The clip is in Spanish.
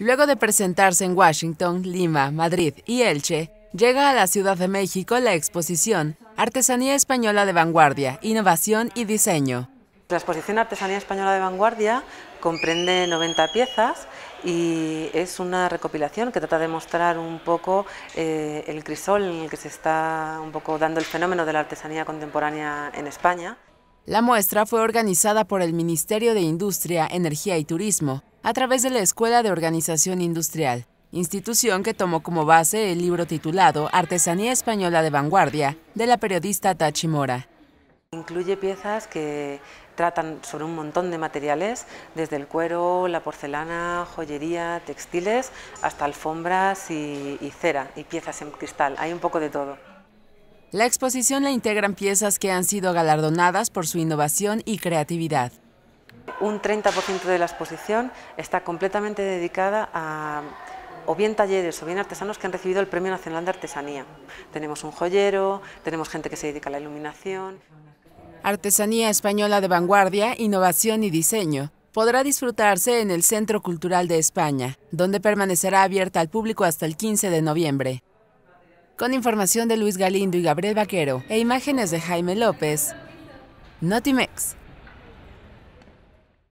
Luego de presentarse en Washington, Lima, Madrid y Elche, llega a la Ciudad de México la exposición Artesanía Española de Vanguardia, Innovación y Diseño. La exposición Artesanía Española de Vanguardia comprende 90 piezas y es una recopilación que trata de mostrar un poco eh, el crisol en el que se está un poco dando el fenómeno de la artesanía contemporánea en España. La muestra fue organizada por el Ministerio de Industria, Energía y Turismo a través de la Escuela de Organización Industrial, institución que tomó como base el libro titulado Artesanía Española de Vanguardia de la periodista Tachi Mora. Incluye piezas que tratan sobre un montón de materiales, desde el cuero, la porcelana, joyería, textiles, hasta alfombras y, cera y piezas en cristal. Hay un poco de todo. La exposición la integran piezas que han sido galardonadas por su innovación y creatividad un 30% de la exposición está completamente dedicada a o bien talleres o bien artesanos que han recibido el Premio Nacional de Artesanía. Tenemos un joyero, tenemos gente que se dedica a la iluminación. Artesanía española de vanguardia, innovación y diseño podrá disfrutarse en el Centro Cultural de España, donde permanecerá abierta al público hasta el 15 de noviembre. Con información de Luis Galindo y Gabriel Vaquero e imágenes de Jaime López, Notimex.